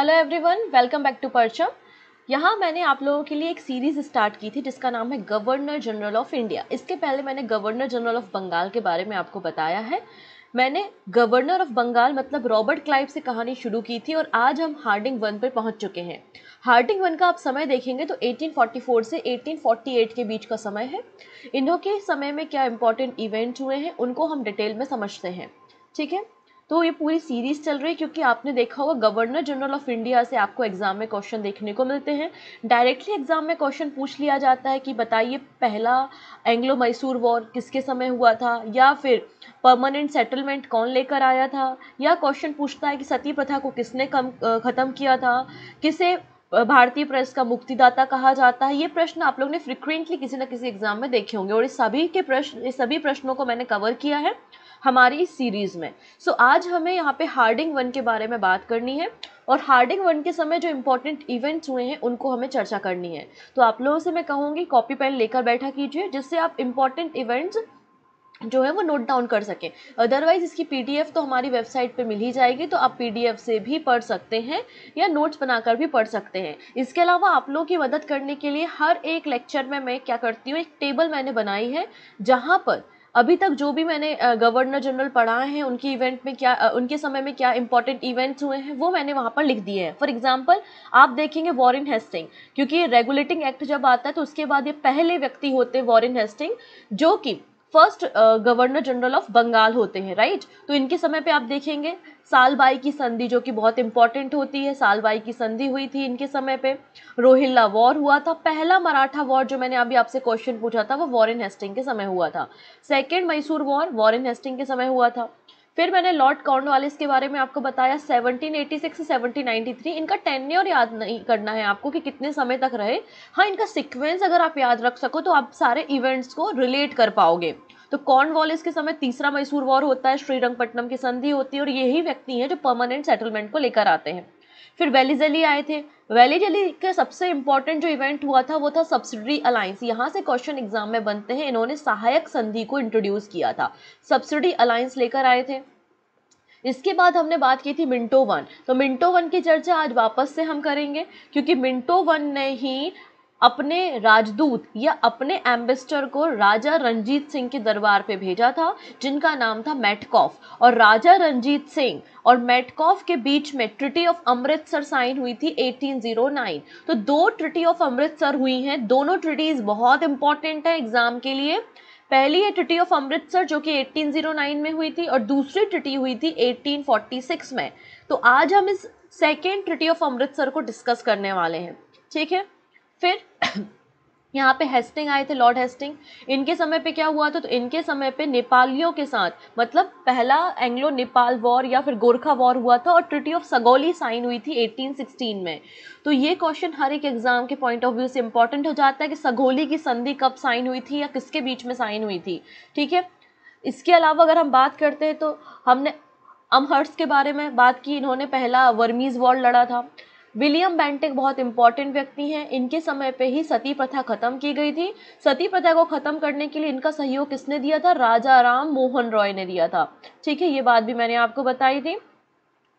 Hello everyone welcome back to Parcham यहाँ मैंने आप लोगों के लिए एक सीरीज़ स्टार्ट की थी जिसका नाम है गवर्नर जनरल ऑफ इंडिया इसके पहले मैंने गवर्नर जनरल ऑफ बंगाल के बारे में आपको बताया है मैंने गवर्नर ऑफ बंगाल मतलब रॉबर्ट क्लाइव से कहानी शुरू की थी और आज हम हार्डिंग वन पर पहुँच चुके हैं हार्डिंग वन का आप समय देखेंगे तो 1844 से 1848 के बीच का समय है इन्हों के समय में क्या इंपॉर्टेंट इवेंट हुए हैं उनको हम डिटेल में समझते हैं ठीक है तो ये पूरी सीरीज़ चल रही है क्योंकि आपने देखा होगा गवर्नर जनरल ऑफ इंडिया से आपको एग्ज़ाम में क्वेश्चन देखने को मिलते हैं डायरेक्टली एग्ज़ाम में क्वेश्चन पूछ लिया जाता है कि बताइए पहला एंग्लो मैसूर वॉर किसके समय हुआ था या फिर परमानेंट सेटलमेंट कौन लेकर आया था या क्वेश्चन पूछता है कि सती प्रथा को किसने कम ख़त्म किया था किसे भारतीय प्रेस का मुक्तिदाता कहा जाता है ये प्रश्न आप लोग ने फ्रिक्वेंटली किसी न किसी एग्जाम में देखे होंगे और इस सभी के प्रश्न इस सभी प्रश्नों को मैंने कवर किया है हमारी सीरीज़ में सो so, आज हमें यहाँ पे हार्डिंग वन के बारे में बात करनी है और हार्डिंग वन के समय जो इम्पोर्टेंट इवेंट्स हुए हैं उनको हमें चर्चा करनी है तो आप लोगों से मैं कहूँगी कॉपी पेन लेकर बैठा कीजिए जिससे आप इम्पॉर्टेंट इवेंट्स जो है वो नोट डाउन कर सकें अदरवाइज़ इसकी पीडीएफ तो हमारी वेबसाइट पे मिल ही जाएगी तो आप पीडीएफ से भी पढ़ सकते हैं या नोट्स बनाकर भी पढ़ सकते हैं इसके अलावा आप लोगों की मदद करने के लिए हर एक लेक्चर में मैं क्या करती हूँ एक टेबल मैंने बनाई है जहाँ पर अभी तक जो भी मैंने गवर्नर जनरल पढ़ाए हैं उनकी इवेंट में क्या उनके समय में क्या इंपॉर्टेंट इवेंट्स हुए हैं वो मैंने वहाँ पर लिख दिए हैं फॉर एग्जांपल आप देखेंगे वॉरिन हेस्टिंग क्योंकि रेगुलेटिंग एक्ट जब आता है तो उसके बाद ये पहले व्यक्ति होते हैं वॉरिन हेस्टिंग जो कि first governor general of Bengal होते हैं राइट तो इनके समय पे आप देखेंगे सालबाई की संधि जो कि बहुत इंपॉर्टेंट होती है सालबाई की संधि हुई थी इनके समय पे रोहिल्ला वॉर हुआ था पहला मराठा वॉर जो मैंने अभी आपसे क्वेश्चन पूछा था वो वॉरेन हेस्टिंग के समय हुआ था second Mysore war Warren Hasting के समय हुआ था फिर मैंने लॉर्ड कॉर्नवालिस के बारे में आपको बताया 1786 से 1793 इनका टेन्योर याद नहीं करना है आपको कि कितने समय तक रहे हाँ इनका सीक्वेंस अगर आप याद रख सको तो आप सारे इवेंट्स को रिलेट कर पाओगे तो कॉर्नवालिस के समय तीसरा मैसूर वॉर होता है श्रीरंगपट्टनम की संधि होती है और यही व्यक्ति हैं जो परमानेंट सेटलमेंट को लेकर आते हैं फिर वेलीजली आए थे वेलीजली के सबसे इंपॉर्टेंट जो इवेंट हुआ था वो था सब्सिडी अलायंस यहाँ से क्वेश्चन एग्जाम में बनते हैं इन्होंने सहायक संधि को इंट्रोड्यूस किया था सब्सिडी अलायंस लेकर आए थे इसके बाद हमने बात की थी मिंटो वन तो मिंटो वन की चर्चा आज वापस से हम करेंगे क्योंकि मिंटो वन ने ही अपने राजदूत या अपने एम्बेसडर को राजा रंजीत सिंह के दरबार पे भेजा था जिनका नाम था मैटकॉफ और राजा रंजीत सिंह और मैटकॉफ के बीच में ट्रिटी ऑफ अमृतसर साइन हुई थी 1809 तो दो ट्रिटी ऑफ अमृतसर हुई हैं दोनों ट्रिटीज़ बहुत इंपॉर्टेंट है एग्ज़ाम के लिए पहली है ट्रिटी ऑफ अमृतसर जो कि 1809 में हुई थी और दूसरी ट्रिटी हुई थी 1846 में तो आज हम इस सेकेंड ट्रिटी ऑफ अमृतसर को डिस्कस करने वाले हैं ठीक है फिर यहाँ पे हेस्टिंग आए थे लॉर्ड हेस्टिंग इनके समय पे क्या हुआ था तो इनके समय पे नेपालियों के साथ मतलब पहला एंग्लो नेपाल वॉर या फिर गोरखा वॉर हुआ था और ट्रिटी ऑफ सगोली साइन हुई थी 1816 में तो ये क्वेश्चन हर एक एग्जाम के पॉइंट ऑफ व्यू से इंपॉर्टेंट हो जाता है कि सगोली की संधि कब साइन हुई थी या किसके बीच में साइन हुई थी ठीक है इसके अलावा अगर हम बात करते हैं तो हमने अमहर्स के बारे में बात की इन्होंने पहला वर्मीज़ वॉर लड़ा था विलियम बैंटिक बहुत इंपॉर्टेंट व्यक्ति हैं इनके समय पे ही सती प्रथा खत्म की गई थी सती प्रथा को खत्म करने के लिए इनका सहयोग किसने दिया था राजा राम मोहन रॉय ने दिया था ठीक है ये बात भी मैंने आपको बताई थी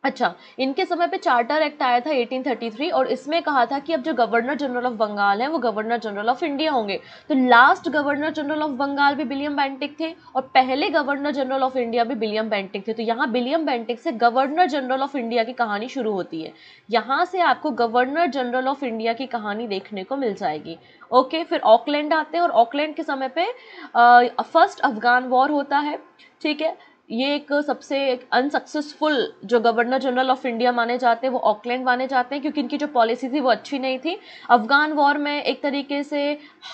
अच्छा इनके समय पे चार्टर एक्ट आया था 1833 और इसमें कहा था कि अब जो गवर्नर जनरल ऑफ बंगाल हैं वो गवर्नर जनरल ऑफ इंडिया होंगे तो last governor general of Bengal भी विलियम बैंटिक थे और पहले गवर्नर जनरल ऑफ इंडिया भी विलियम बैंटिक थे तो यहाँ विलियम बैंटिक से गवर्नर जनरल ऑफ इंडिया की कहानी शुरू होती है यहाँ से आपको गवर्नर जनरल ऑफ इंडिया की कहानी देखने को मिल जाएगी ओके फिर ऑकलैंड आते हैं और ऑकलैंड के समय पे फर्स्ट अफगान वॉर होता है ठीक है ये एक सबसे अनसक्सेसफुल जो गवर्नर जनरल ऑफ इंडिया माने जाते हैं वो ऑकलैंड माने जाते हैं क्योंकि इनकी जो पॉलिसी थी वो अच्छी नहीं थी अफगान वॉर में एक तरीके से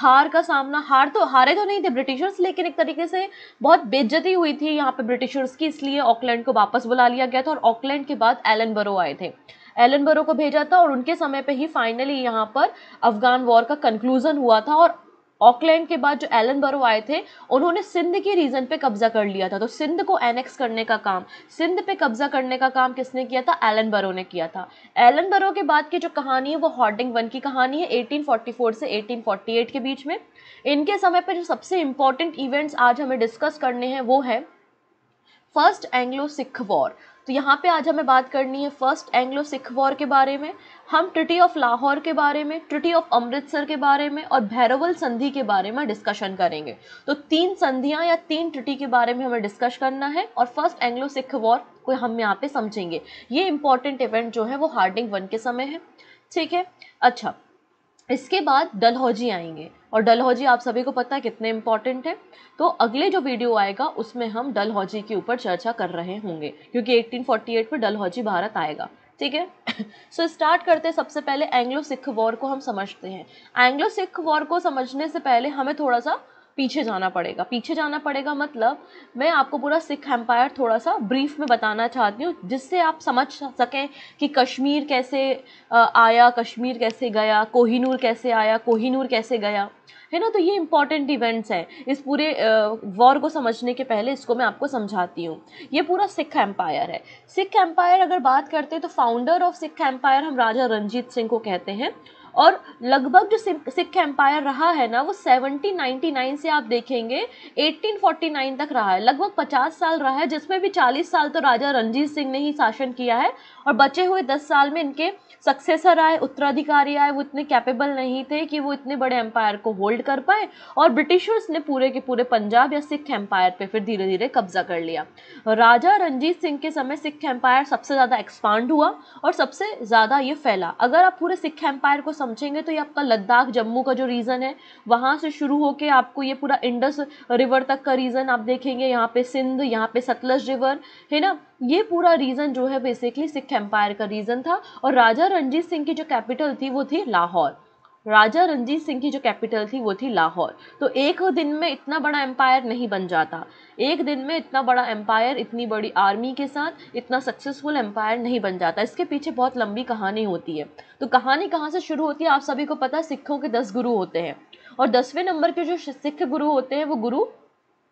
हार का सामना हार तो हारे तो नहीं थे ब्रिटिशर्स लेकिन एक तरीके से बहुत बेज्जती हुई थी यहाँ पर ब्रिटिशर्स की इसलिए ऑकलैंड को वापस बुला लिया गया था और ऑकलैंड के बाद एलन बरो आए थे एलन बरो को भेजा था और उनके समय पर ही फाइनली यहाँ पर अफगान वॉर का कंक्लूजन हुआ था और ऑकलैंड के बाद जो एलन बरो आए थे उन्होंने सिंध के रीजन पे कब्जा कर लिया था तो सिंध को एनेक्स करने का काम सिंध पे कब्जा करने का काम किसने किया था एलन बरो ने किया था एलन बरो के बाद की जो कहानी है वो हॉर्डिंग वन की कहानी है 1844 से 1848 के बीच में इनके समय पर जो सबसे इंपॉर्टेंट इवेंट्स आज हमें डिस्कस करने हैं वो है फर्स्ट एंग्लो सिख वॉर तो यहाँ पे आज हमें बात करनी है फर्स्ट एंग्लो सिख वॉर के बारे में हम ट्रिटी ऑफ लाहौर के बारे में ट्रिटी ऑफ अमृतसर के बारे में और भैरवल संधि के बारे में डिस्कशन करेंगे तो तीन संधियाँ या तीन ट्रिटी के बारे में हमें डिस्कस करना है और फर्स्ट एंग्लो सिख वॉर को हम यहाँ पे समझेंगे ये इंपॉर्टेंट इवेंट जो है वो हार्डिंग वन के समय है ठीक है अच्छा इसके बाद डलहौजी आएंगे और डलहौजी आप सभी को पता है कितने इम्पॉर्टेंट है तो अगले जो वीडियो आएगा उसमें हम डलहौजी के ऊपर चर्चा कर रहे होंगे क्योंकि 1848 पर डलहौजी भारत आएगा ठीक है सो स्टार्ट करते हैं सबसे पहले एंग्लो सिख वॉर को हम समझते हैं एंग्लो सिख वॉर को समझने से पहले हमें थोड़ा सा पीछे जाना पड़ेगा पीछे जाना पड़ेगा मतलब मैं आपको पूरा सिख एम्पायर थोड़ा सा ब्रीफ में बताना चाहती हूँ जिससे आप समझ सकें कि कश्मीर कैसे आया कश्मीर कैसे गया कोहिनूर कैसे आया कोहिनूर कैसे गया है ना तो ये इंपॉर्टेंट इवेंट्स हैं इस पूरे वॉर को समझने के पहले इसको मैं आपको समझाती हूँ ये पूरा सिख एम्पायर है सिख एम्पायर अगर बात करते हैं तो फाउंडर ऑफ सिख एम्पायर हम राजा रंजीत सिंह को कहते हैं और लगभग जो सिख एम्पायर रहा है ना वो 1799 से आप देखेंगे 1849 तक रहा है लगभग 50 साल रहा है जिसमें भी 40 साल तो राजा रंजीत सिंह ने ही शासन किया है और बचे हुए 10 साल में इनके सक्सेसर आए उत्तराधिकारी आए वो इतने कैपेबल नहीं थे कि वो इतने बड़े एम्पायर को होल्ड कर पाए और ब्रिटिशर्स ने पूरे के पूरे पंजाब या सिख एम्पायर पर फिर धीरे धीरे कब्जा कर लिया राजा रंजीत सिंह के समय सिख एम्पायर सबसे ज़्यादा एक्सपांड हुआ और सबसे ज़्यादा ये फैला अगर आप पूरे सिख एम्पायर को समझेंगे तो ये आपका लद्दाख जम्मू का जो रीज़न है वहाँ से शुरू होकर आपको ये पूरा इंडस रिवर तक का रीज़न आप देखेंगे यहाँ पे सिंध यहाँ पे सतलज रिवर है ना ये पूरा रीज़न जो है बेसिकली सिख एम्पायर का रीज़न था और राजा रणजीत सिंह की जो कैपिटल थी वो थी लाहौर राजा रंजीत सिंह की जो कैपिटल थी वो थी लाहौर तो एक दिन में इतना बड़ा एम्पायर नहीं बन जाता एक दिन में इतना बड़ा एम्पायर इतनी बड़ी आर्मी के साथ इतना सक्सेसफुल एम्पायर नहीं बन जाता इसके पीछे बहुत लंबी कहानी होती है तो कहानी कहाँ से शुरू होती है आप सभी को पता है सिखों के दस गुरु होते हैं और दसवें नंबर के जो सिख गुरु होते हैं वो गुरु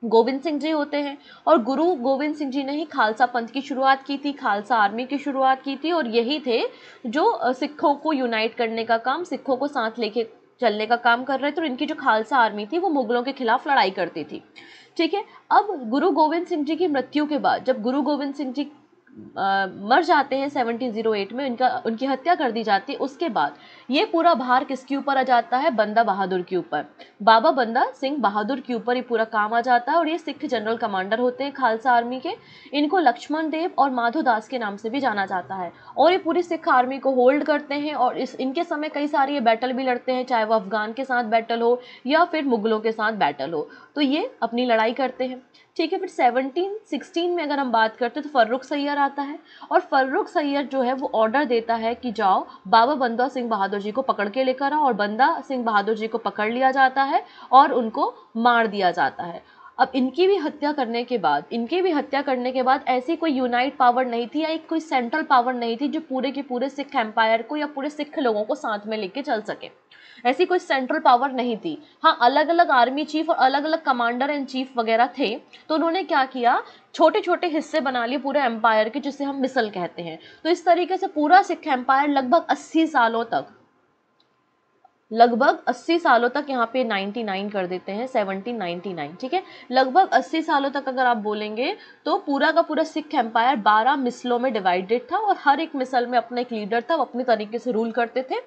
गोविंद सिंह जी होते हैं और गुरु गोविंद सिंह जी ने ही खालसा पंथ की शुरुआत की थी खालसा आर्मी की शुरुआत की थी और यही थे जो सिखों को यूनाइट करने का काम सिखों को साथ लेके चलने का काम कर रहे थे और इनकी जो खालसा आर्मी थी वो मुगलों के खिलाफ लड़ाई करती थी ठीक है अब गुरु गोविंद सिंह जी की मृत्यु के बाद जब गुरु गोविंद सिंह जी आ, मर जाते हैं 1708 में इनका उनकी हत्या कर दी जाती है उसके बाद ये पूरा भार किसके ऊपर आ जाता है बंदा बहादुर के ऊपर बाबा बंदा सिंह बहादुर के ऊपर ये पूरा काम आ जाता है और ये सिख जनरल कमांडर होते हैं खालसा आर्मी के इनको लक्ष्मण देव और माधो दास के नाम से भी जाना जाता है और ये पूरी सिख आर्मी को होल्ड करते हैं और इस इनके समय कई सारे ये बैटल भी लड़ते हैं चाहे वो अफगान के साथ बैटल हो या फिर मुगलों के साथ बैटल हो तो ये अपनी लड़ाई करते हैं ठीक है फिर सिक्सटीन में अगर हम बात करते हैं तो फर्रुख सैयर आता है और फर्रुख सैयर जो है वो ऑर्डर देता है कि जाओ बाबा बंदा सिंह बहादुर जी को पकड़ के लेकर आओ और बंदा सिंह बहादुर जी को पकड़ लिया जाता है और उनको मार दिया जाता है अब इनकी भी हत्या करने के बाद इनकी भी हत्या करने के बाद ऐसी कोई यूनाइट पावर नहीं थी या एक कोई सेंट्रल पावर नहीं थी जो पूरे के पूरे सिख एम्पायर को या पूरे सिख लोगों को साथ में लेके चल सके ऐसी कोई सेंट्रल पावर नहीं थी हाँ अलग अलग आर्मी चीफ और अलग अलग कमांडर इन चीफ वगैरह थे तो उन्होंने क्या किया छोटे छोटे हिस्से बना लिए पूरे एम्पायर के जिसे हम मिसल कहते हैं तो इस तरीके से पूरा सिख एम्पायर लगभग अस्सी सालों तक लगभग 80 सालों तक यहाँ पे 99 कर देते हैं 1799 ठीक है लगभग 80 सालों तक अगर आप बोलेंगे तो पूरा का पूरा सिख एम्पायर 12 मिसलों में डिवाइडेड था और हर एक मिसल में अपना एक लीडर था वो अपने तरीके से रूल करते थे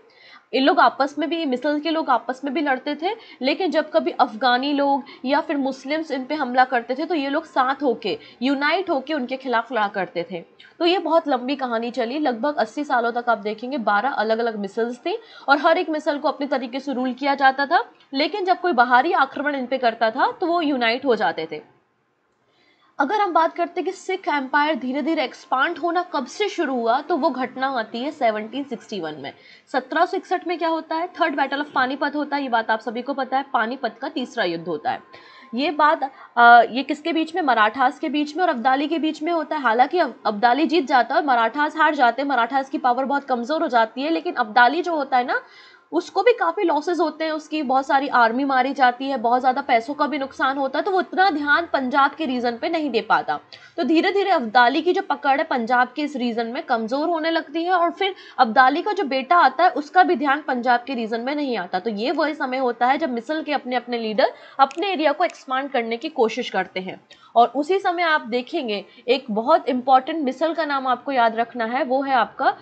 इन लोग आपस में भी मिसल के लोग आपस में भी लड़ते थे लेकिन जब कभी अफ़गानी लोग या फिर मुस्लिम्स इन पे हमला करते थे तो ये लोग साथ होके यूनाइट होके उनके खिलाफ लड़ा करते थे तो ये बहुत लंबी कहानी चली लगभग 80 सालों तक आप देखेंगे 12 अलग अलग मिसल्स थी और हर एक मिसल को अपने तरीके से रूल किया जाता था लेकिन जब कोई बाहरी आक्रमण इन पर करता था तो वो यूनाइट हो जाते थे अगर हम बात करते हैं कि सिख एम्पायर धीरे धीरे एक्सपांड होना कब से शुरू हुआ तो वो घटना आती है 1761 में 1761 में क्या होता है थर्ड बैटल ऑफ पानीपत होता है ये बात आप सभी को पता है पानीपत का तीसरा युद्ध होता है ये बात आ, ये किसके बीच में मराठास के बीच में और अब्दाली के बीच में होता है हालांकि अब्दाली जीत जाता है और मराठास हार जाते हैं मराठास की पावर बहुत कमज़ोर हो जाती है लेकिन अब्दाली जो होता है ना उसको भी काफ़ी लॉसेज होते हैं उसकी बहुत सारी आर्मी मारी जाती है बहुत ज़्यादा पैसों का भी नुकसान होता है तो वो इतना ध्यान पंजाब के रीज़न पे नहीं दे पाता तो धीरे धीरे अब्दाली की जो पकड़ है पंजाब के इस रीज़न में कमज़ोर होने लगती है और फिर अब्दाली का जो बेटा आता है उसका भी ध्यान पंजाब के रीज़न में नहीं आता तो ये वही समय होता है जब मिसल के अपने अपने लीडर अपने एरिया को एक्सपांड करने की कोशिश करते हैं और उसी समय आप देखेंगे एक बहुत इंपॉर्टेंट मिसल का नाम आपको याद रखना है वो है आपका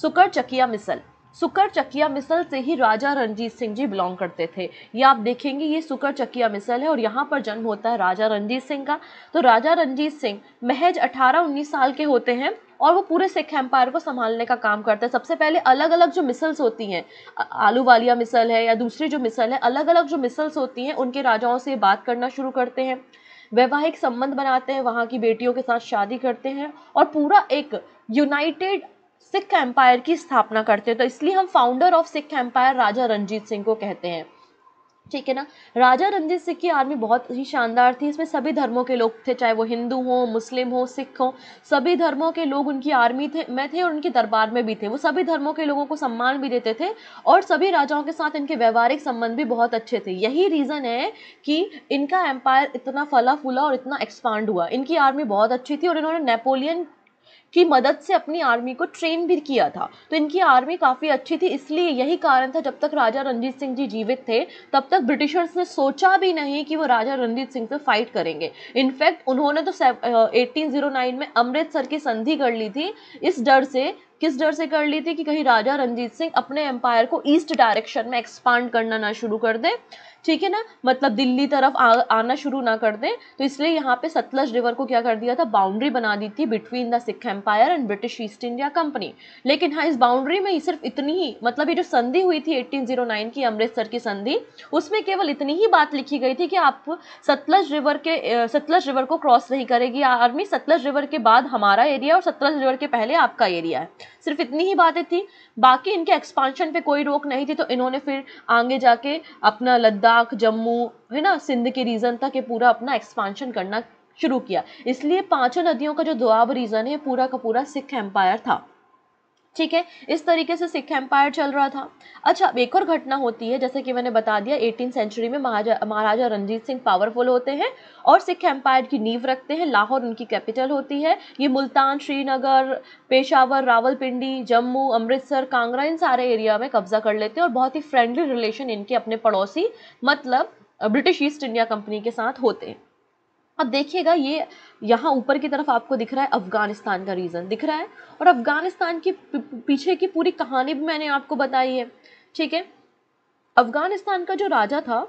सुकर चकिया मिसल सुकर चकिया मिसल से ही राजा रणजीत सिंह जी बिलोंग करते थे ये आप देखेंगे ये सुकर चकिया मिसल है और यहाँ पर जन्म होता है राजा रणजीत सिंह का तो राजा रणजीत सिंह महज 18-19 साल के होते हैं और वो पूरे सिख एम्पायर को संभालने का काम करते हैं सबसे पहले अलग अलग जो मिसल्स होती हैं आलू वालिया मिसल है या दूसरी जो मिसल है अलग अलग जो मिसल्स होती हैं उनके राजाओं से बात करना शुरू करते हैं वैवाहिक संबंध बनाते हैं वहाँ की बेटियों के साथ शादी करते हैं और पूरा एक यूनाइटेड सिख एम्पायर की स्थापना करते हैं तो इसलिए हम founder of Sikh empire Raja Ranjit Singh को कहते हैं ठीक है ना राजा रंजीत सिंह की आर्मी बहुत ही शानदार थी इसमें सभी धर्मों के लोग थे चाहे वो हिंदू हो मुस्लिम हो सिख हो सभी धर्मों के लोग उनकी आर्मी थे में थे और उनके दरबार में भी थे वो सभी धर्मों के लोगों को सम्मान भी देते थे और सभी राजाओं के साथ इनके व्यवहारिक संबंध भी बहुत अच्छे थे यही रीज़न है कि इनका एम्पायर इतना फला फूला और इतना एक्सपांड हुआ इनकी आर्मी बहुत अच्छी थी और इन्होंने नेपोलियन की मदद से अपनी आर्मी को ट्रेन भी किया था तो इनकी आर्मी काफ़ी अच्छी थी इसलिए यही कारण था जब तक राजा रणजीत सिंह जी जीवित थे तब तक ब्रिटिशर्स ने सोचा भी नहीं कि वो राजा रणजीत सिंह से फाइट करेंगे इनफैक्ट उन्होंने तो एटीन oh में अमृतसर की संधि कर ली थी इस डर से किस डर से कर ली थी कि कहीं राजा रंजीत सिंह अपने एम्पायर को ईस्ट डायरेक्शन में एक्सपांड करना ना शुरू कर दे ठीक है ना मतलब दिल्ली तरफ आ, आना शुरू ना कर दे तो इसलिए यहाँ पे सतलज रिवर को क्या कर दिया था बाउंड्री बना दी थी between the Sikh empire and British East India company लेकिन हाँ इस बाउंड्री में सिर्फ इतनी ही मतलब ये जो संधि हुई थी 1809 की अमृतसर की संधि उसमें केवल इतनी ही बात लिखी गई थी कि आप सतलज रिवर के सतलज रिवर को क्रॉस नहीं करेगी आर्मी सतलज रिवर के बाद हमारा एरिया और सतलज रिवर के पहले आपका एरिया है सिर्फ इतनी ही बातें थी बाकी इनके एक्सपांशन पे कोई रोक नहीं थी तो इन्होंने फिर आगे जाके अपना लद्दाख जम्मू है ना सिंध के रीज़न था कि पूरा अपना एक्सपांशन करना शुरू किया इसलिए पांचों नदियों का जो दुआब रीज़न है पूरा का पूरा सिख एम्पायर था ठीक है इस तरीके से सिख एम्पायर चल रहा था अच्छा एक और घटना होती है जैसे कि मैंने बता दिया एटीन सेंचुरी में महाराजा महाराजा रंजीत सिंह पावरफुल होते हैं और सिख एम्पायर की नींव रखते हैं लाहौर उनकी कैपिटल होती है ये मुल्तान श्रीनगर पेशावर रावलपिंडी जम्मू अमृतसर कांगड़ा इन सारे एरिया में कब्जा कर लेते हैं और बहुत ही फ्रेंडली रिलेशन इनके अपने पड़ोसी मतलब ब्रिटिश ईस्ट इंडिया कंपनी के साथ होते हैं अब देखिएगा ये यहाँ ऊपर की तरफ आपको दिख रहा है अफ़गानिस्तान का रीज़न दिख रहा है और अफ़गानिस्तान की पीछे की पूरी कहानी भी मैंने आपको बताई है ठीक है अफ़गानिस्तान का जो राजा था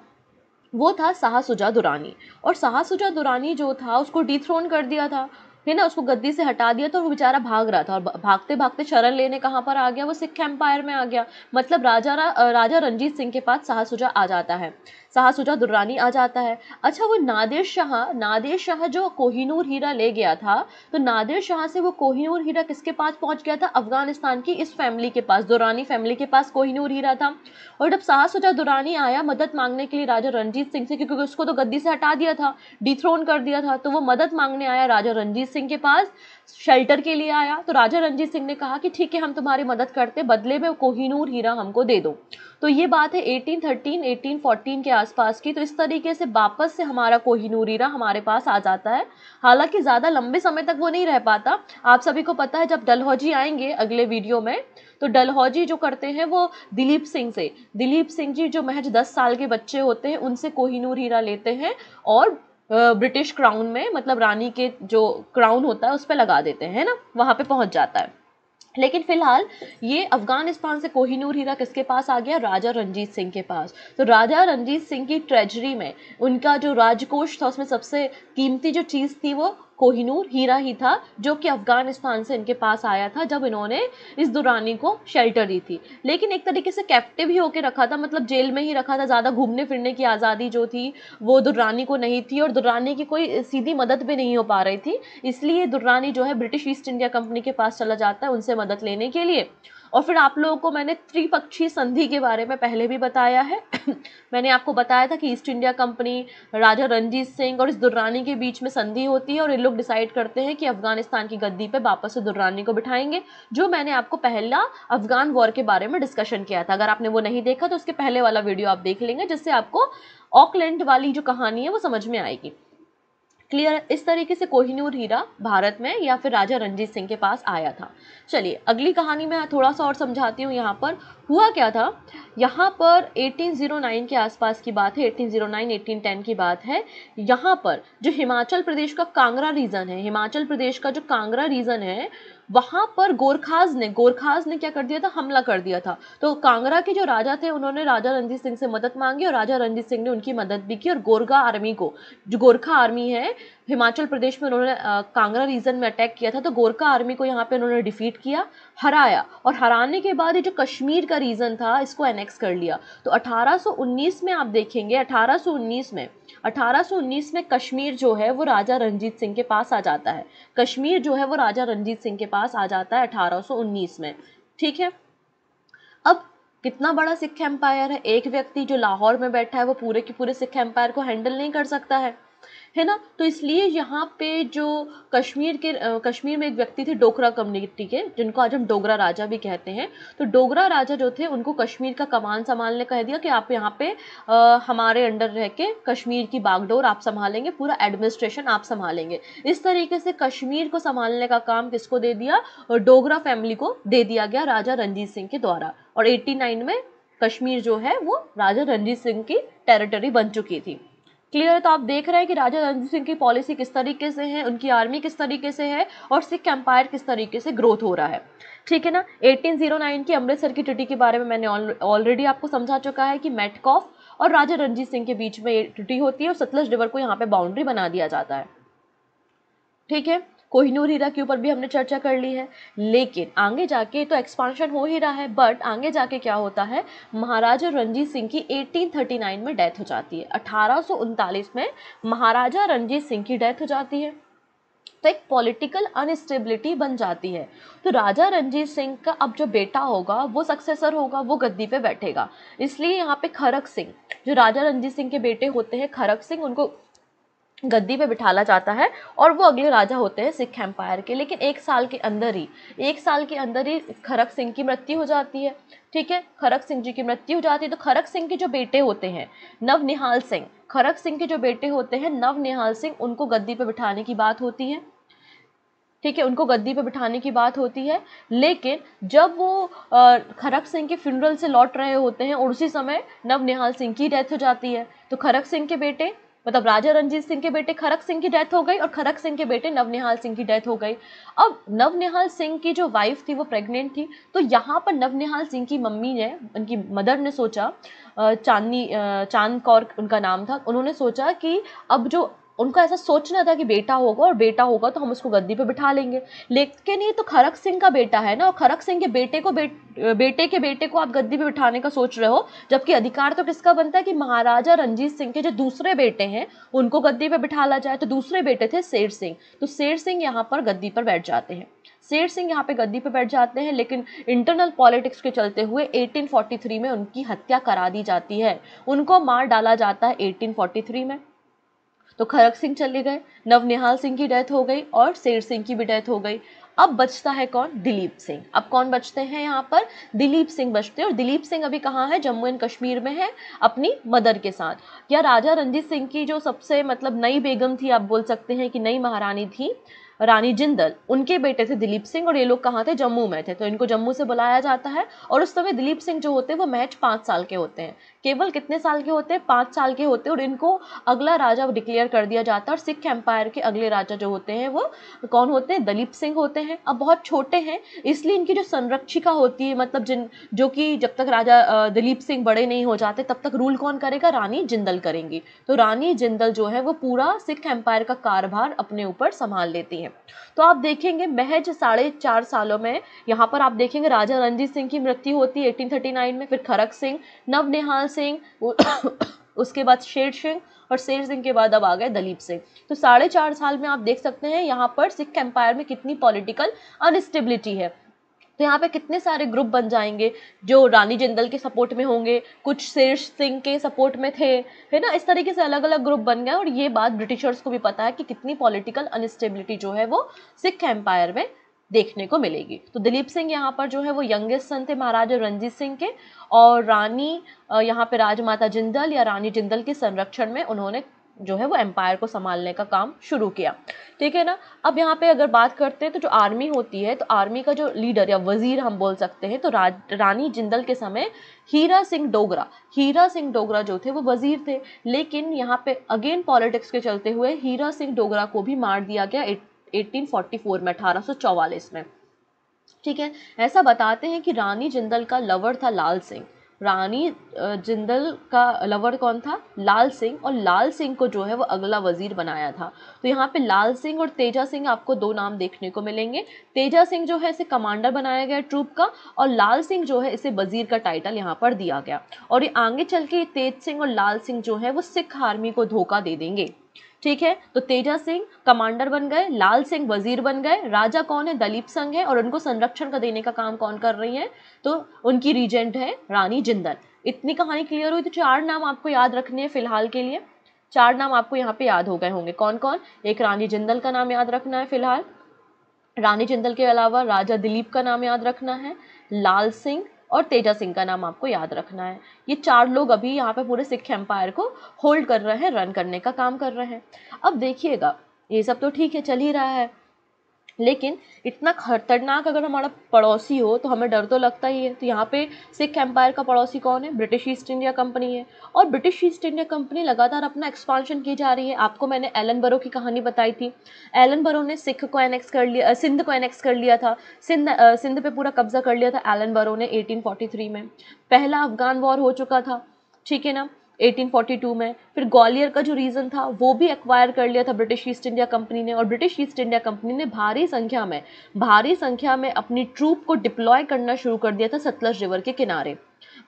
वो था साहसुजा दुरानी और साहसुजा दुरानी जो था उसको डिथ्रोन कर दिया था है ना उसको गद्दी से हटा दिया तो वो बेचारा भाग रहा था और भागते भागते शरण लेने कहाँ पर आ गया वो सिख एम्पायर में आ गया मतलब राजा रा, राजा रंजीत सिंह के पास साहसुजा आ जाता है शाहसुजा दुर्रानी आ जाता है अच्छा वो नादिर शाह नादिर शाह जो कोहिनूर हीरा ले गया था तो नादिर शाह से वो कोहिनूर हीरा किसके पास पहुंच गया था अफगानिस्तान की इस फैमिली के पास दुरानी फैमिली के पास कोहिनूर हीरा था और जब शाहसुजा दुरानी आया मदद मांगने के लिए राजा रंजीत सिंह से क्योंकि उसको तो गद्दी से हटा दिया था डिथ्रोन कर दिया था तो वो मदद मांगने आया राजा रंजीत सिंह के पास शेल्टर के लिए आया तो राजा रंजीत सिंह ने कहा कि ठीक है हम तुम्हारी मदद करते बदले में कोहिनूर हीरा हमको दे दो तो ये बात है 1813 1814 के आसपास की तो इस तरीके से वापस से हमारा कोहिनूर हीरा हमारे पास आ जाता है हालांकि ज़्यादा लंबे समय तक वो नहीं रह पाता आप सभी को पता है जब डलहौजी आएंगे अगले वीडियो में तो डलहौजी जो करते हैं वो दिलीप सिंह से दिलीप सिंह जी जो महज दस साल के बच्चे होते हैं उनसे कोहिनूर हीरा लेते हैं और ब्रिटिश क्राउन में मतलब रानी के जो क्राउन होता है उस पर लगा देते हैं ना वहाँ पे पहुँच जाता है लेकिन फिलहाल ये अफगानिस्तान से कोहिनूर हीरा किसके पास आ गया राजा रंजीत सिंह के पास तो राजा रंजीत सिंह की ट्रेजरी में उनका जो राजकोष था उसमें सबसे कीमती जो चीज़ थी वो कोहिनूर हीरा ही था जो कि अफगानिस्तान से इनके पास आया था जब इन्होंने इस दुरानी को शेल्टर दी थी लेकिन एक तरीके से कैप्टिव ही होकर रखा था मतलब जेल में ही रखा था ज़्यादा घूमने फिरने की आज़ादी जो थी वो दुर्रानी को नहीं थी और दुर्रानी की कोई सीधी मदद भी नहीं हो पा रही थी इसलिए दुर्रानी जो है ब्रिटिश ईस्ट इंडिया कंपनी के पास चला जाता है उनसे मदद लेने के लिए और फिर आप लोगों को मैंने त्रिपक्षीय संधि के बारे में पहले भी बताया है मैंने आपको बताया था कि East India company Raja Ranjit Singh और इस दुर्रानी के बीच में संधि होती है और ये लोग डिसाइड करते हैं कि अफगानिस्तान की गद्दी पर वापस से दुर्रानी को बिठाएंगे जो मैंने आपको पहला अफगान वॉर के बारे में डिस्कशन किया था अगर आपने वो नहीं देखा तो उसके पहले वाला वीडियो आप देख लेंगे जिससे आपको ऑकलैंड वाली जो कहानी है वो समझ में आएगी क्लियर इस तरीके से कोहिनूर हीरा भारत में या फिर राजा रंजीत सिंह के पास आया था चलिए अगली कहानी मैं थोड़ा सा और समझाती हूँ यहाँ पर हुआ क्या था यहाँ पर 1809 के आसपास की बात है 1809 1810 की बात है यहाँ पर जो हिमाचल प्रदेश का कांगड़ा रीजन है हिमाचल प्रदेश का जो कांगड़ा रीजन है वहां पर गोरखाज ने गोरखाज ने क्या कर दिया था हमला कर दिया था तो कांगड़ा के जो राजा थे उन्होंने राजा रणजीत सिंह से मदद मांगी और राजा रणजीत सिंह ने उनकी मदद भी की और गोरखा आर्मी को जो गोरखा आर्मी है हिमाचल प्रदेश में उन्होंने कांगड़ा रीजन में अटैक किया था तो गोरखा आर्मी को यहाँ पे उन्होंने डिफीट किया हराया और हराने के बाद ये जो कश्मीर का रीजन था इसको एनेक्स कर लिया तो 1819 में आप देखेंगे 1819 में 1819 में कश्मीर जो है वो राजा रंजीत सिंह के पास आ जाता है कश्मीर जो है वो राजा रंजीत सिंह के पास आ जाता है अठारह में ठीक है अब कितना बड़ा सिख एम्पायर है एक व्यक्ति जो लाहौर में बैठा है वो पूरे के पूरे सिख एम्पायर को हैंडल नहीं कर सकता है है ना तो इसलिए यहाँ पे जो कश्मीर के कश्मीर में एक व्यक्ति थे डोगरा कम्युनिटी के जिनको आज हम डोगरा राजा भी कहते हैं तो डोगरा राजा जो थे उनको कश्मीर का कमान संभालने कह दिया कि आप यहाँ पे आ, हमारे अंडर रह के कश्मीर की बागडोर आप संभालेंगे पूरा एडमिनिस्ट्रेशन आप संभालेंगे इस तरीके से कश्मीर को संभालने का काम किसको दे दिया डोगरा फैमिली को दे दिया गया राजा रंजीत सिंह के द्वारा और एट्टी में कश्मीर जो है वो राजा रंजीत सिंह की टेरिटरी बन चुकी थी क्लियर है तो आप देख रहे हैं कि राजा रणजीत सिंह की पॉलिसी किस तरीके से है उनकी आर्मी किस तरीके से है और सिख एम्पायर किस तरीके से ग्रोथ हो रहा है ठीक है ना 1809 की अमृतसर की ट्रिटी के बारे में मैंने ऑलरेडी आपको समझा चुका है कि मेटकॉफ और राजा रणजीत सिंह के बीच में ये ट्रिटी होती है और सतलज रिवर को यहाँ पे बाउंड्री बना दिया जाता है ठीक है कोहिनूर हीरा के ऊपर भी हमने चर्चा कर ली है लेकिन आगे जाके तो एक्सपांशन हो ही रहा है बट आगे जाके क्या होता है महाराजा रणजीत सिंह की 1839 में डेथ हो जाती है अठारह में महाराजा रणजीत सिंह की डेथ हो जाती है तो एक पॉलिटिकल अनस्टेबिलिटी बन जाती है तो राजा रणजीत सिंह का अब जो बेटा होगा वो सक्सेसर होगा वो गद्दी पे बैठेगा इसलिए यहाँ पे खरक सिंह जो राजा रणजीत सिंह के बेटे होते हैं खरक सिंह उनको गद्दी पे बिठाला जाता है और वो अगले राजा होते हैं सिख एम्पायर के लेकिन एक साल के अंदर ही एक साल के अंदर ही खरक सिंह की मृत्यु हो जाती है ठीक है खरक सिंह जी की मृत्यु हो जाती है तो खरक सिंह के जो बेटे होते हैं नव निहाल सिंह खरक सिंह के जो बेटे होते हैं नव निहाल सिंह उनको गद्दी पर बिठाने की बात होती है ठीक है उनको गद्दी पर बिठाने की बात होती है लेकिन जब वो खरक सिंह के फ्यूनरल से लौट रहे होते हैं और उसी समय नव निहाल सिंह की डेथ हो जाती है तो खरक सिंह के बेटे मतलब राजा रंजीत सिंह के बेटे खरक सिंह की डेथ हो गई और खरक सिंह के बेटे नवनिहाल सिंह की डेथ हो गई अब नवनिहाल सिंह की जो वाइफ थी वो प्रेग्नेंट थी तो यहाँ पर नवनिहाल सिंह की मम्मी ने उनकी मदर ने सोचा चांदनी चांद कौर उनका नाम था उन्होंने सोचा कि अब जो उनको ऐसा सोचना था कि बेटा होगा और बेटा होगा तो हम उसको गद्दी पे बिठा लेंगे लेकिन ये तो खरक सिंह का बेटा है ना और खरक सिंह के बेटे को बे, बेटे के बेटे को आप गद्दी पे बिठाने का सोच रहे हो जबकि अधिकार तो किसका बनता है कि महाराजा रंजीत सिंह के जो दूसरे बेटे हैं उनको गद्दी पर बिठाला जाए तो दूसरे बेटे थे शेर सिंह तो शेर सिंह यहाँ पर गद्दी पर बैठ जाते हैं शेर सिंह यहाँ पे गद्दी पे बैठ जाते हैं लेकिन इंटरनल पॉलिटिक्स के चलते हुए 1843 में उनकी हत्या करा दी जाती है उनको मार डाला जाता है 1843 में तो खरक सिंह चले गए नवनिहाल सिंह की डेथ हो गई और शेर सिंह की भी डेथ हो गई अब बचता है कौन दिलीप सिंह अब कौन बचते हैं यहाँ पर दिलीप सिंह बचते हैं और दिलीप सिंह अभी कहाँ है जम्मू एंड कश्मीर में है अपनी मदर के साथ या राजा रंजीत सिंह की जो सबसे मतलब नई बेगम थी आप बोल सकते हैं कि नई महारानी थी रानी जिंदल उनके बेटे थे दिलीप सिंह और ये लोग कहाँ थे जम्मू में थे तो इनको जम्मू से बुलाया जाता है और उस समय दिलीप सिंह जो होते हैं वो महज पाँच साल के होते हैं केवल कितने साल के होते हैं पाँच साल के होते हैं और इनको अगला राजा डिक्लेयर कर दिया जाता है और सिख एम्पायर के अगले राजा जो होते हैं वो कौन होते हैं दिलीप सिंह होते हैं अब बहुत छोटे हैं इसलिए इनकी जो संरक्षिका होती है मतलब जिन जो कि जब तक राजा दिलीप सिंह बड़े नहीं हो जाते तब तक रूल कौन करेगा रानी जिंदल करेंगी तो रानी जिंदल जो है वो पूरा सिख एम्पायर का कारभार अपने ऊपर संभाल लेती हैं हैं तो आप देखेंगे महज साढ़े चार सालों में यहाँ पर आप देखेंगे राजा रंजीत सिंह की मृत्यु होती है नाइन में फिर खरक सिंह नवनिहाल सिंह उसके बाद शेर सिंह और शेर सिंह के बाद अब आ गए दलीप सिंह तो साढ़े चार साल में आप देख सकते हैं यहाँ पर सिख एम्पायर में कितनी पॉलिटिकल अनस्टेबिलिटी है तो यहाँ पे कितने सारे ग्रुप बन जाएंगे जो रानी जिंदल के सपोर्ट में होंगे कुछ शीर्ष सिंह के सपोर्ट में थे है ना इस तरीके से अलग अलग ग्रुप बन गए और ये बात ब्रिटिशर्स को भी पता है कि कितनी पॉलिटिकल अनस्टेबिलिटी जो है वो सिख एम्पायर में देखने को मिलेगी तो दिलीप सिंह यहाँ पर जो है वो यंगेस्ट सन थे महाराजा रंजीत सिंह के और रानी यहाँ पे राजमाता जिंदल या रानी जिंदल के संरक्षण में उन्होंने जो है वो एम्पायर को संभालने का काम शुरू किया ठीक है ना अब यहाँ पे अगर बात करते हैं तो जो आर्मी होती है तो आर्मी का जो लीडर या वजीर हम बोल सकते हैं तो रानी जिंदल के समय हीरा सिंह डोगरा हीरा सिंह डोगरा जो थे वो वजीर थे लेकिन यहाँ पे अगेन पॉलिटिक्स के चलते हुए हीरा सिंह डोगरा को भी मार दिया गया एटीन में अठारह में ठीक है ऐसा बताते हैं कि रानी जिंदल का लवर था लाल सिंह रानी जिंदल का लवर कौन था लाल सिंह और लाल सिंह को जो है वो अगला वजीर बनाया था तो यहाँ पे लाल सिंह और तेजा सिंह आपको दो नाम देखने को मिलेंगे तेजा सिंह जो है इसे कमांडर बनाया गया ट्रूप का और लाल सिंह जो है इसे वजीर का टाइटल यहाँ पर दिया गया और ये आगे चल के तेज सिंह और लाल सिंह जो है वो सिख आर्मी को धोखा दे देंगे ठीक है तो तेजा सिंह कमांडर बन गए लाल सिंह वजीर बन गए राजा कौन है दलीप संघ है और उनको संरक्षण का देने का काम कौन कर रही है तो उनकी रीजेंट है रानी जिंदल इतनी कहानी क्लियर हुई तो चार नाम आपको याद रखने हैं फिलहाल के लिए चार नाम आपको यहाँ पे याद हो गए होंगे कौन कौन एक रानी जिंदल का नाम याद रखना है फिलहाल रानी जिंदल के अलावा राजा दिलीप का नाम याद रखना है लाल सिंह और तेजा सिंह का नाम आपको याद रखना है ये चार लोग अभी यहाँ पे पूरे सिख एम्पायर को होल्ड कर रहे हैं रन करने का काम कर रहे हैं अब देखिएगा ये सब तो ठीक है चल ही रहा है लेकिन इतना खतरनाक अगर हमारा पड़ोसी हो तो हमें डर तो लगता ही है तो यहाँ पे सिख एम्पायर का पड़ोसी कौन है ब्रिटिश ईस्ट इंडिया कंपनी है और ब्रिटिश ईस्ट इंडिया कंपनी लगातार अपना एक्सपांशन की जा रही है आपको मैंने एलन बरो की कहानी बताई थी एलन बरो ने सिख को एनेक्स कर लिया सिंध को एनेक्स कर लिया था सिंध सिंध पर पूरा कब्जा कर लिया था एलन बरो ने एटीन में पहला अफगान वॉर हो चुका था ठीक है ना 1842 में फिर ग्वालियर का जो रीजन था वो भी एक्वायर कर लिया था ब्रिटिश ईस्ट इंडिया कंपनी ने और ब्रिटिश ईस्ट इंडिया कंपनी ने भारी संख्या में भारी संख्या में अपनी ट्रूप को डिप्लॉय करना शुरू कर दिया था सतलज रिवर के किनारे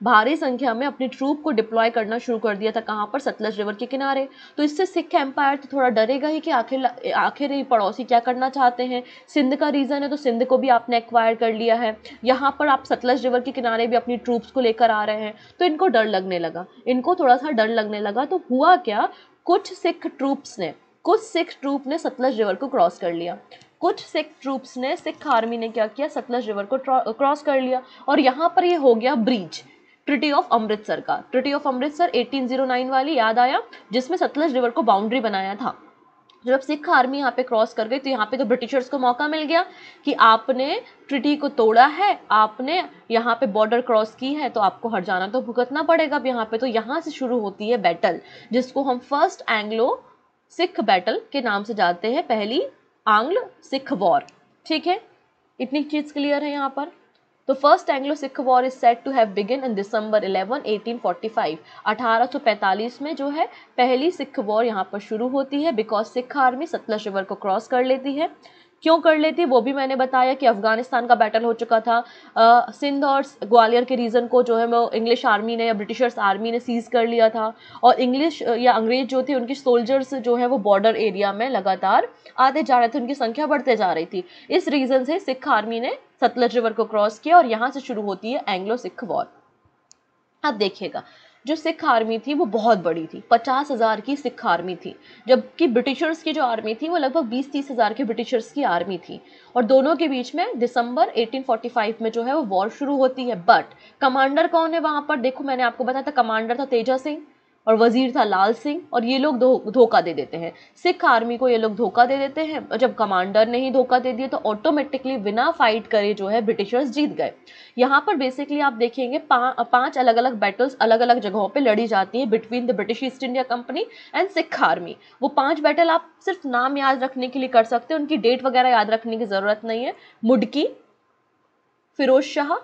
भारी संख्या में अपनी ट्रूप को डिप्लॉय करना शुरू कर दिया था कहाँ पर सतलज रिवर के किनारे तो इससे सिख एम्पायर तो थोड़ा डरेगा ही कि आखिर आखिर पड़ोसी क्या करना चाहते हैं सिंध का रीज़न है तो सिंध को भी आपने एक्वायर कर लिया है यहाँ पर आप सतलज रिवर के किनारे भी अपनी ट्रूप्स को लेकर आ रहे हैं तो इनको डर लगने लगा इनको थोड़ा सा डर लगने लगा तो हुआ क्या कुछ सिख ट्रूप्स ने कुछ सिख ट्रूप ने सतलज रिवर को क्रॉस कर लिया कुछ सिख ट्रूप्स ने सिख आर्मी ने क्या किया सतलज रिवर को क्रॉस कर लिया और यहाँ पर ये हो गया ब्रिज ट्रिटी ऑफ अमृतसर का ट्रिटी ऑफ अमृतसर 1809 वाली याद आया जिसमें सतलज रिवर को बाउंड्री बनाया था जब सिख आर्मी यहाँ पे क्रॉस कर गई तो यहाँ पे तो ब्रिटिशर्स को मौका मिल गया कि आपने ट्रिटी को तोड़ा है आपने यहाँ पे बॉर्डर क्रॉस की है तो आपको हर जाना तो भुगतना पड़ेगा अब यहाँ पे तो यहाँ से शुरू होती है बैटल जिसको हम फर्स्ट एंग्लो सिख बैटल के नाम से जानते हैं पहली आंग्ल सिख वॉर ठीक है इतनी चीज़ क्लियर है यहाँ पर तो first Anglo Sikh war is set to have begin in December 11, 1845. 1845 में जो है पहली सिख वॉर यहाँ पर शुरू होती है because Sikh army Sutlej river को क्रॉस कर लेती है क्यों कर लेती वो भी मैंने बताया कि अफगानिस्तान का बैटल हो चुका था सिंध और ग्वालियर के रीजन को जो है वो इंग्लिश आर्मी ने या ब्रिटिशर्स आर्मी ने सीज कर लिया था और इंग्लिश या अंग्रेज जो थे उनके सोल्जर्स जो है वो बॉर्डर एरिया में लगातार आते जा रहे थे उनकी संख्या बढ़ते जा रही थी इस रीज़न से सिख आर्मी ने सतलज रिवर को क्रॉस किया और यहाँ से शुरू होती है एंग्लो सिख वॉर अब देखिएगा जो सिख आर्मी थी वो बहुत बड़ी थी पचास हज़ार की सिख आर्मी थी जबकि ब्रिटिशर्स की जो आर्मी थी वो लगभग बीस तीस हज़ार के ब्रिटिशर्स की आर्मी थी और दोनों के बीच में दिसंबर 1845 में जो है वो वॉर शुरू होती है बट कमांडर कौन है वहाँ पर देखो मैंने आपको बताया था कमांडर था तेजा सिंह और वजीर था लाल सिंह और ये लोग धोखा दे देते हैं सिख आर्मी को ये लोग धोखा दे देते हैं और जब कमांडर ने ही धोखा दे दिया तो ऑटोमेटिकली बिना फाइट करे जो है ब्रिटिशर्स जीत गए यहाँ पर बेसिकली आप देखेंगे पा, पांच अलग अलग बैटल्स अलग अलग जगहों पर लड़ी जाती है between the British East India company and Sikh army वो पांच बैटल आप सिर्फ नाम याद रखने के लिए कर सकते हैं उनकी डेट वगैरह याद रखने की ज़रूरत नहीं है मुडकी फिरोज शाह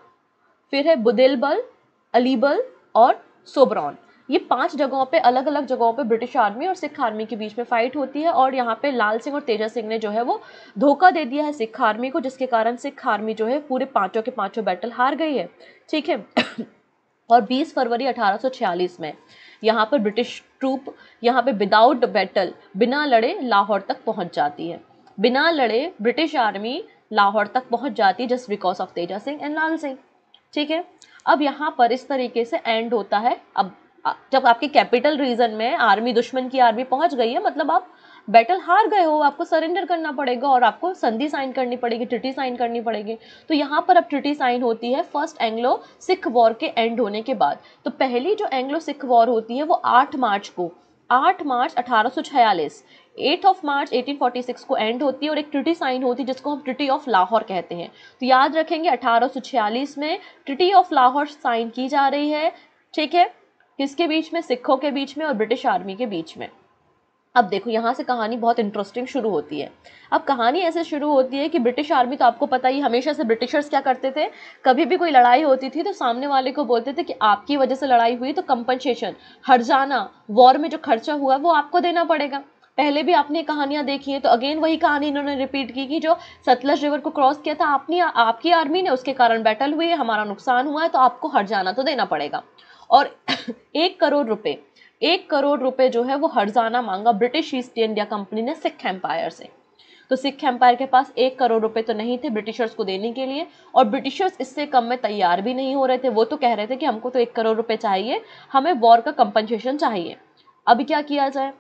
फिर है बुदेलबल अलीबल और सोबरॉन ये पांच जगहों पे अलग अलग जगहों पे ब्रिटिश आर्मी और सिख आर्मी के बीच में फाइट होती है और यहाँ पे लाल सिंह और तेजा सिंह ने जो है वो धोखा दे दिया है सिख आर्मी को जिसके कारण सिख आर्मी जो है पूरे पाँचों के पाँचों बैटल हार गई है ठीक है और 20 फरवरी 1846 में यहाँ पर ब्रिटिश ट्रूप यहाँ पे विदाउट बैटल बिना लड़े लाहौर तक पहुँच जाती है बिना लड़े ब्रिटिश आर्मी लाहौर तक पहुँच जाती है just because of Teja Singh and Lal Singh ठीक है अब यहाँ पर इस तरीके से एंड होता है अब जब आपके कैपिटल रीजन में आर्मी दुश्मन की आर्मी पहुंच गई है मतलब आप बैटल हार गए हो आपको सरेंडर करना पड़ेगा और आपको संधि साइन करनी पड़ेगी ट्रिटी साइन करनी पड़ेगी तो यहाँ पर अब ट्रिटी साइन होती है फर्स्ट एंग्लो सिख वॉर के एंड होने के बाद तो पहली जो एंग्लो सिख वॉर होती है वो आठ मार्च को आठ मार्च अठारह सौ छियालीस एट ऑफ मार्च 1846 को एंड होती है और एक ट्रिटी साइन होती है जिसको हम ट्रिटी ऑफ लाहौर कहते हैं तो याद रखेंगे 1846 में ट्रिटी ऑफ लाहौर साइन की जा रही है ठीक है किसके बीच में सिखों के बीच में और ब्रिटिश आर्मी के बीच में अब देखो यहाँ से कहानी बहुत इंटरेस्टिंग शुरू होती है अब कहानी ऐसे शुरू होती है कि ब्रिटिश आर्मी तो आपको पता ही हमेशा से ब्रिटिशर्स क्या करते थे कभी भी कोई लड़ाई होती थी तो सामने वाले को बोलते थे कि आपकी वजह से लड़ाई हुई तो कंपनसेशन हर्जाना वॉर में जो खर्चा हुआ वो आपको देना पड़ेगा पहले भी आपने कहानियाँ देखी हैं तो अगेन वही कहानी इन्होंने रिपीट की कि जो सतलज रिवर को क्रॉस किया था आपने आपकी आर्मी ने उसके कारण बैटल हुई है हमारा नुकसान हुआ है तो आपको हर जाना तो देना पड़ेगा और एक करोड़ रुपए एक करोड़ रुपए जो है वो हर्जाना मांगा ब्रिटिश ईस्ट इंडिया कंपनी ने सिख एम्पायर से तो सिख एम्पायर के पास एक करोड़ रुपए तो नहीं थे ब्रिटिशर्स को देने के लिए और ब्रिटिशर्स इससे कम में तैयार भी नहीं हो रहे थे वो तो कह रहे थे कि हमको तो एक करोड़ रुपए चाहिए हमें वॉर का कंपनसेशन चाहिए अब क्या किया जाए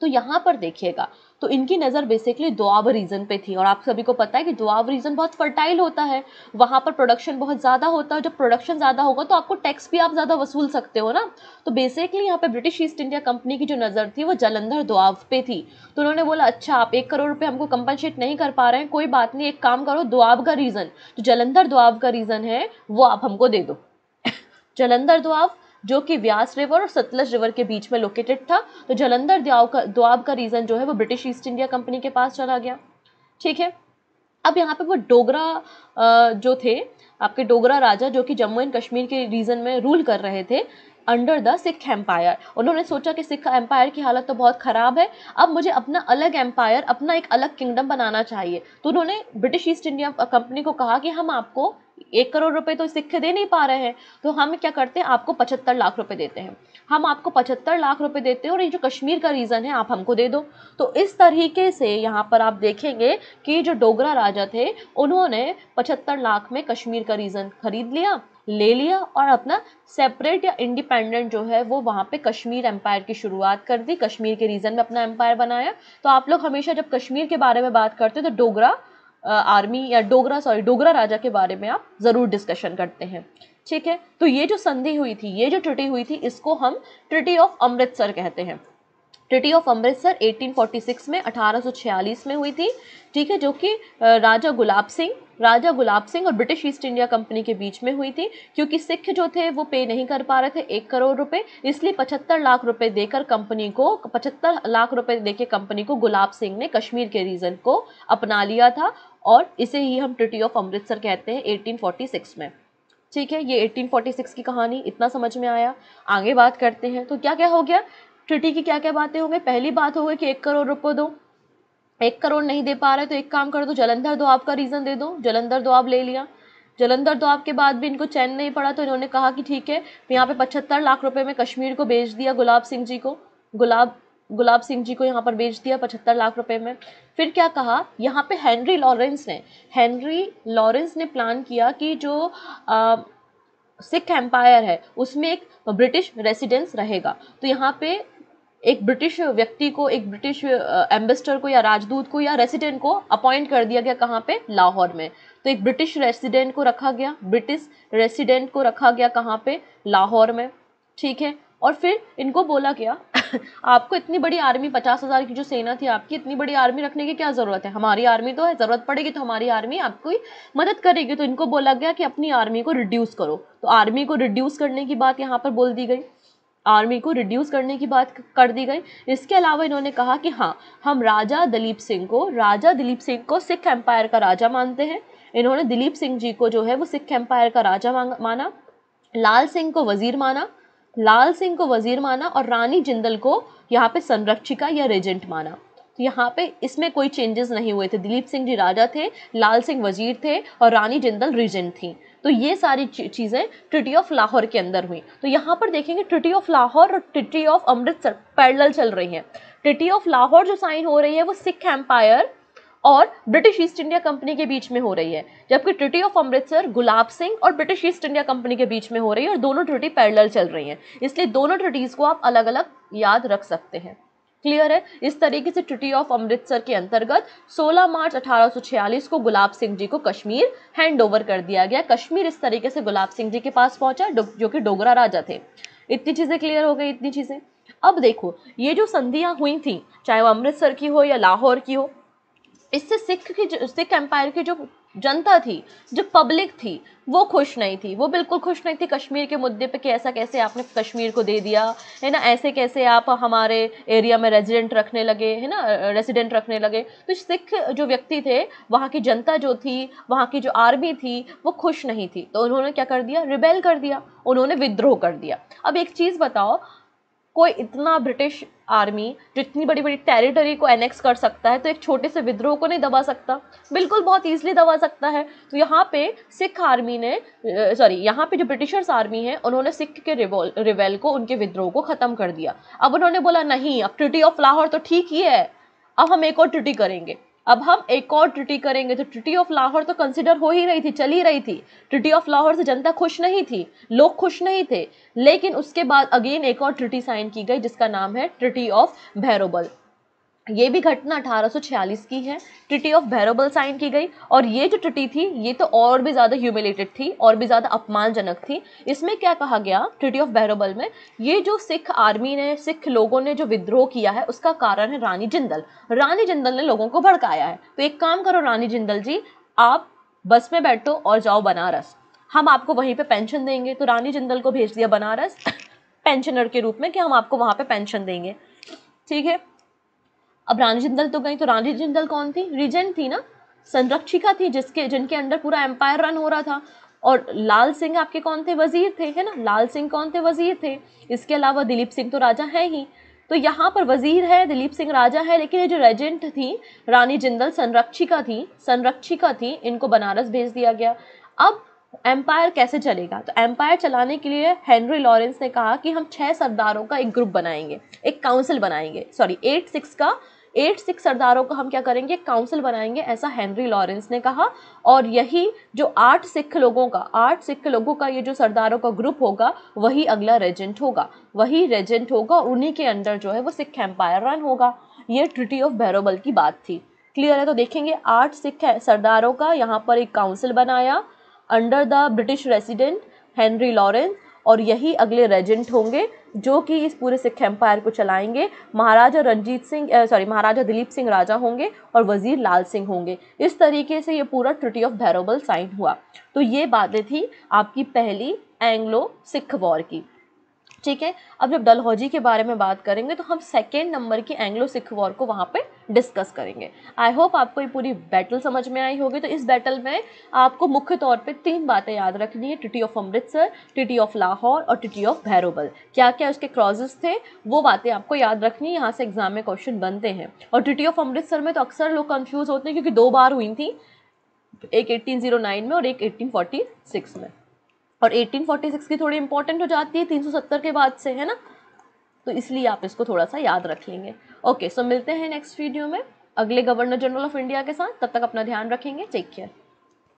तो यहाँ पर देखिएगा तो इनकी नज़र बेसिकली दुआब रीजन पे थी और आप सभी को पता है कि दुआब रीजन बहुत फर्टाइल होता है वहाँ पर प्रोडक्शन बहुत ज़्यादा होता है जब प्रोडक्शन ज़्यादा होगा तो आपको टैक्स भी आप ज़्यादा वसूल सकते हो ना तो बेसिकली यहाँ पर ब्रिटिश ईस्ट इंडिया कंपनी की जो नज़र थी वो जलंधर दुआब पे थी तो उन्होंने बोला अच्छा आप एक करोड़ रुपये हमको कंपनसेट नहीं कर पा रहे हैं कोई बात नहीं एक काम करो दुआब का रीज़न जो जलंधर दुआब का रीज़न है वो आप हमको दे दो जलंधर दुआब जो कि व्यास रिवर और सतलज रिवर के बीच में लोकेटेड था तो जलंधर द्वाब का दुआब का रीजन जो है वो ब्रिटिश ईस्ट इंडिया कंपनी के पास चला गया ठीक है अब यहाँ पे वो डोगरा जो थे आपके डोगरा राजा जो कि जम्मू एंड कश्मीर के रीजन में रूल कर रहे थे अंडर द सिख एम्पायर उन्होंने सोचा कि सिख एम्पायर की हालत तो बहुत ख़राब है अब मुझे अपना अलग एम्पायर अपना एक अलग किंगडम बनाना चाहिए तो उन्होंने ब्रिटिश ईस्ट इंडिया कंपनी को कहा कि हम आपको एक करोड़ रुपए तो सिक्के दे नहीं पा रहे हैं तो हम क्या करते हैं आपको पचहत्तर लाख रुपए देते हैं हम आपको पचहत्तर लाख रुपए देते हैं और ये जो कश्मीर का रीज़न है आप हमको दे दो तो इस तरीके से यहाँ पर आप देखेंगे कि जो डोगरा राजा थे उन्होंने पचहत्तर लाख में कश्मीर का रीज़न खरीद लिया ले लिया और अपना सेपरेट या इंडिपेंडेंट जो है वो वहाँ पे कश्मीर एम्पायर की शुरुआत कर दी कश्मीर के रीजन में अपना एम्पायर बनाया तो आप लोग हमेशा जब कश्मीर के बारे में बात करते हो तो डोगरा आर्मी या डोगरा सॉरी डोगरा राजा के बारे में आप ज़रूर डिस्कशन करते हैं ठीक है तो ये जो संधि हुई थी ये जो ट्रिटी हुई थी इसको हम ट्रिटी ऑफ अमृतसर कहते हैं ट्रिटी ऑफ अमृतसर 1846 में 1846 में हुई थी ठीक है जो कि राजा गुलाब सिंह राजा गुलाब सिंह और ब्रिटिश ईस्ट इंडिया कंपनी के बीच में हुई थी क्योंकि सिख जो थे वो पे नहीं कर पा रहे थे एक करोड़ रुपए इसलिए पचहत्तर लाख रुपए देकर कंपनी को पचहत्तर लाख रुपए देकर कंपनी को गुलाब सिंह ने कश्मीर के रीजन को अपना लिया था और इसे ही हम ट्रिटी ऑफ अमृतसर कहते हैं 1846 में ठीक है ये 1846 की कहानी इतना समझ में आया आगे बात करते हैं तो क्या क्या हो गया ट्रिटी की क्या क्या बातें होंगे पहली बात हो गई कि एक करोड़ रुपये दो एक करोड़ नहीं दे पा रहे तो एक काम कर दो जलंधर दो आपका रीज़न दे दो जलंधर दो आप ले लिया जलंधर दो आपके बाद भी इनको चैन नहीं पड़ा तो इन्होंने कहा कि ठीक है यहाँ पे पचहत्तर लाख रुपए में कश्मीर को बेच दिया गुलाब सिंह जी को गुलाब गुलाब सिंह जी को यहाँ पर बेच दिया पचहत्तर लाख रुपए में फिर क्या कहा यहाँ पे हेनरी लॉरेंस ने हेनरी लॉरेंस ने प्लान किया कि जो आ, सिख एम्पायर है उसमें एक ब्रिटिश रेसिडेंस रहेगा तो यहाँ पे एक ब्रिटिश व्यक्ति को एक ब्रिटिश एम्बेसडर को या राजदूत को या रेसिडेंट को अपॉइंट कर दिया गया कहाँ पे लाहौर में तो एक ब्रिटिश रेसिडेंट को रखा गया ब्रिटिश रेसिडेंट को रखा गया कहाँ पे लाहौर में ठीक है और फिर इनको बोला गया आपको इतनी बड़ी आर्मी पचास हज़ार की जो सेना थी आपकी इतनी बड़ी आर्मी रखने की क्या ज़रूरत है हमारी आर्मी तो है ज़रूरत पड़ेगी तो हमारी आर्मी आपको ही मदद करेगी तो इनको बोला गया कि अपनी आर्मी को रिड्यूस करो तो आर्मी को रिड्यूस करने की बात यहाँ पर बोल दी गई आर्मी को रिड्यूस करने की बात कर दी गई इसके अलावा इन्होंने कहा कि हाँ हम राजा दिलीप सिंह को राजा दिलीप सिंह को सिख एम्पायर का राजा मानते हैं इन्होंने दिलीप सिंह जी को जो है वो सिख एम्पायर का राजा माना लाल सिंह को वजीर माना लाल सिंह को वजीर माना और रानी जिंदल को यहाँ पे संरक्षिका या रेजेंट माना तो यहाँ पे इसमें कोई चेंजेस नहीं हुए थे दिलीप सिंह जी राजा थे लाल सिंह वजीर थे और रानी जिंदल रेजेंट थी तो ये सारी चीज़ें ट्रिटी ऑफ लाहौर के अंदर हुई तो यहाँ पर देखेंगे ट्रिटी ऑफ लाहौर और ट्रिटी ऑफ अमृतसर पैरल चल रही है ट्रिटी ऑफ लाहौर जो साइन हो रही है वो सिख एम्पायर और ब्रिटिश ईस्ट इंडिया कंपनी के बीच में हो रही है जबकि ट्रिटी ऑफ अमृतसर गुलाब सिंह और ब्रिटिश ईस्ट इंडिया कंपनी के बीच में हो रही है और दोनों ट्रिटी पैरल चल रही हैं इसलिए दोनों ट्रिटीज़ को आप अलग अलग याद रख सकते हैं क्लियर है इस तरीके से ट्रिटी ऑफ अमृतसर के अंतर्गत 16 मार्च 1846 को गुलाब सिंह जी को कश्मीर हैंड ओवर कर दिया गया कश्मीर इस तरीके से गुलाब सिंह जी के पास पहुंचा जो कि डोगरा राजा थे इतनी चीज़ें क्लियर हो गई इतनी चीज़ें अब देखो ये जो संधियाँ हुई थी चाहे वो अमृतसर की हो या लाहौर की हो इससे सिख की सिख एम्पायर की जो जनता थी जो पब्लिक थी वो खुश नहीं थी वो बिल्कुल खुश नहीं थी कश्मीर के मुद्दे पे कि ऐसा कैसे आपने कश्मीर को दे दिया है ना ऐसे कैसे आप हमारे एरिया में रेजिडेंट रखने लगे है ना रेजिडेंट रखने लगे तो सिख जो व्यक्ति थे वहाँ की जनता जो थी वहाँ की जो आर्मी थी वो खुश नहीं थी तो उन्होंने क्या कर दिया रिबेल कर दिया उन्होंने विद्रोह कर दिया अब एक चीज़ बताओ कोई इतना ब्रिटिश आर्मी जो इतनी बड़ी बड़ी टेरिटरी को एनेक्स कर सकता है तो एक छोटे से विद्रोह को नहीं दबा सकता बिल्कुल बहुत ईजिली दबा सकता है तो यहाँ पे सिख आर्मी ने सॉरी यहाँ पे जो ब्रिटिशर्स आर्मी है उन्होंने सिख के रिवोल रिवेल को उनके विद्रोह को ख़त्म कर दिया अब उन्होंने बोला नहीं अब ट्रिटी ऑफ लाहौर तो ठीक ही है अब हम एक और ट्रिटी करेंगे अब हम एक और ट्रिटी करेंगे तो ट्रिटी ऑफ लाहौर तो कंसिडर हो ही रही थी चल ही रही थी ट्रिटी ऑफ लाहौर से जनता खुश नहीं थी लोग खुश नहीं थे लेकिन उसके बाद अगेन एक और ट्रिटी साइन की गई जिसका नाम है ट्रिटी ऑफ भैरोबल ये भी घटना 1846 की है ट्रिटी ऑफ भैरोबल साइन की गई और ये जो ट्रिटी थी ये तो और भी ज़्यादा ह्यूमिलेटेड थी और भी ज़्यादा अपमानजनक थी इसमें क्या कहा गया ट्रिटी ऑफ भैरोबल में ये जो सिख आर्मी ने सिख लोगों ने जो विद्रोह किया है उसका कारण है रानी जिंदल रानी जिंदल ने लोगों को भड़काया है तो एक काम करो रानी जिंदल जी आप बस में बैठो और जाओ बनारस हम आपको वहीं पर पेंशन देंगे तो रानी जिंदल को भेज दिया बनारस पेंशनर के रूप में कि हम आपको वहाँ पर पेंशन देंगे ठीक है अब रानी जिंदल तो गई तो रानी जिंदल कौन थी रिजेंट थी ना संरक्षिका थी जिसके जिनके अंडर पूरा एम्पायर रन हो रहा था और लाल सिंह आपके कौन थे वजीर थे है ना लाल सिंह कौन थे वजीर थे इसके अलावा दिलीप सिंह तो राजा हैं ही तो यहाँ पर वजीर है दिलीप सिंह राजा है लेकिन ये जो रेजेंट थी रानी जिंदल संरक्षिका थी संरक्षिका थी इनको बनारस भेज दिया गया अब एम्पायर कैसे चलेगा तो एम्पायर चलाने के लिए हेनरी लॉरेंस ने कहा कि हम छः सरदारों का एक ग्रुप बनाएंगे एक काउंसिल बनाएंगे सॉरी एट सिक्स का एट सिक्स सरदारों को हम क्या करेंगे काउंसिल बनाएंगे ऐसा हेनरी लॉरेंस ने कहा और यही जो आठ सिख लोगों का आठ सिख लोगों का ये जो सरदारों का ग्रुप होगा वही अगला रेजेंट होगा वही रेजेंट होगा उन्हीं के अंडर जो है वो सिख एम्पायर रन होगा ये ट्रिटी ऑफ बैरोबल की बात थी क्लियर है तो देखेंगे आठ सिख सरदारों का यहाँ पर एक काउंसिल बनाया under the British resident Henry Lawrence और यही अगले रेजेंट होंगे जो कि इस पूरे सिख एम्पायर को चलाएंगे महाराजा रंजीत सिंह सॉरी महाराजा दिलीप सिंह राजा होंगे और वजीर लाल सिंह होंगे इस तरीके से ये पूरा ट्रिटी ऑफ भैरोबल साइन हुआ तो ये बातें थी आपकी पहली एंग्लो सिख वॉर की ठीक है अब जब डलहौजी के बारे में बात करेंगे तो हम सेकेंड नंबर की एंग्लो सिख वॉर को वहाँ पे डिस्कस करेंगे आई होप आपको ये पूरी बैटल समझ में आई होगी तो इस बैटल में आपको मुख्य तौर पे तीन बातें याद रखनी है टिटी ऑफ अमृतसर टिटी ऑफ लाहौर और टिटी ऑफ भैरोबल क्या क्या उसके क्रॉजेस थे वो बातें आपको याद रखनी है यहाँ से एग्जाम में क्वेश्चन बनते हैं और टिटी ऑफ अमृतसर में तो अक्सर लोग कन्फ्यूज़ होते हैं क्योंकि दो बार हुई थी एक एट्टीन oh में और एक एट्टीन में और 1846 की थोड़ी इंपॉर्टेंट हो जाती है 370 के बाद से है ना तो इसलिए आप इसको थोड़ा सा याद रख लेंगे ओके सो मिलते हैं नेक्स्ट वीडियो में अगले गवर्नर जनरल ऑफ इंडिया के साथ तब तक अपना ध्यान रखेंगे टेक केयर